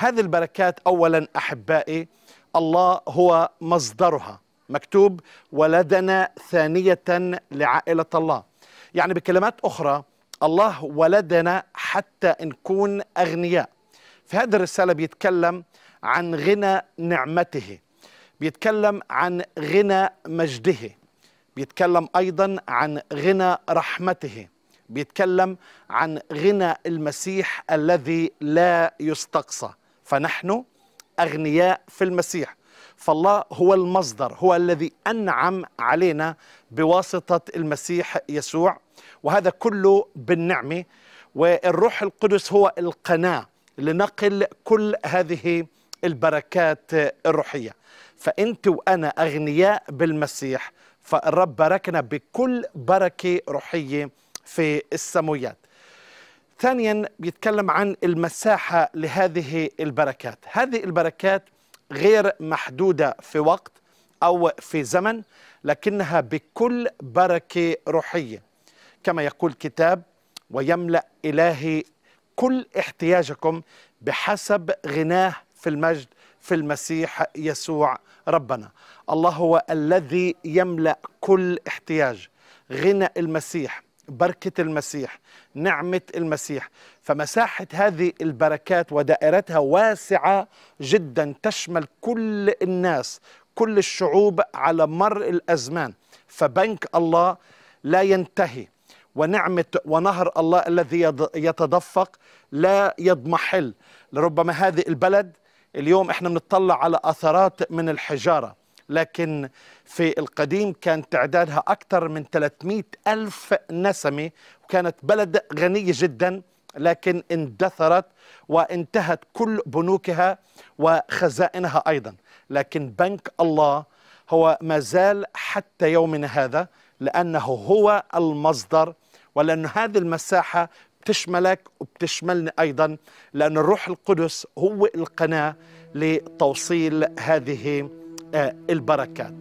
هذه البركات أولا أحبائي الله هو مصدرها مكتوب ولدنا ثانية لعائلة الله يعني بكلمات أخرى الله ولدنا حتى نكون أغنياء في هذه الرسالة بيتكلم عن غنى نعمته بيتكلم عن غنى مجده بيتكلم أيضا عن غنى رحمته بيتكلم عن غنى المسيح الذي لا يستقصى فنحن أغنياء في المسيح فالله هو المصدر هو الذي أنعم علينا بواسطة المسيح يسوع وهذا كله بالنعمة والروح القدس هو القناة لنقل كل هذه البركات الروحية فأنت وأنا أغنياء بالمسيح فالرب باركنا بكل بركة روحية في السماويات ثانيا بيتكلم عن المساحة لهذه البركات هذه البركات غير محدودة في وقت أو في زمن لكنها بكل بركة روحية كما يقول الكتاب ويملأ إلهي كل احتياجكم بحسب غناه في المجد في المسيح يسوع ربنا الله هو الذي يملأ كل احتياج غنى المسيح بركة المسيح نعمة المسيح فمساحة هذه البركات ودائرتها واسعة جدا تشمل كل الناس كل الشعوب على مر الأزمان فبنك الله لا ينتهي ونعمة ونهر الله الذي يتدفق لا يضمحل لربما هذه البلد اليوم احنا بنطلع على أثرات من الحجارة لكن في القديم كان تعدادها أكثر من 300 ألف نسمة وكانت بلد غنية جدا لكن اندثرت وانتهت كل بنوكها وخزائنها أيضا لكن بنك الله هو ما زال حتى يومنا هذا لأنه هو المصدر ولأن هذه المساحة بتشملك وبتشملني أيضا لأن الروح القدس هو القناة لتوصيل هذه آه، البركات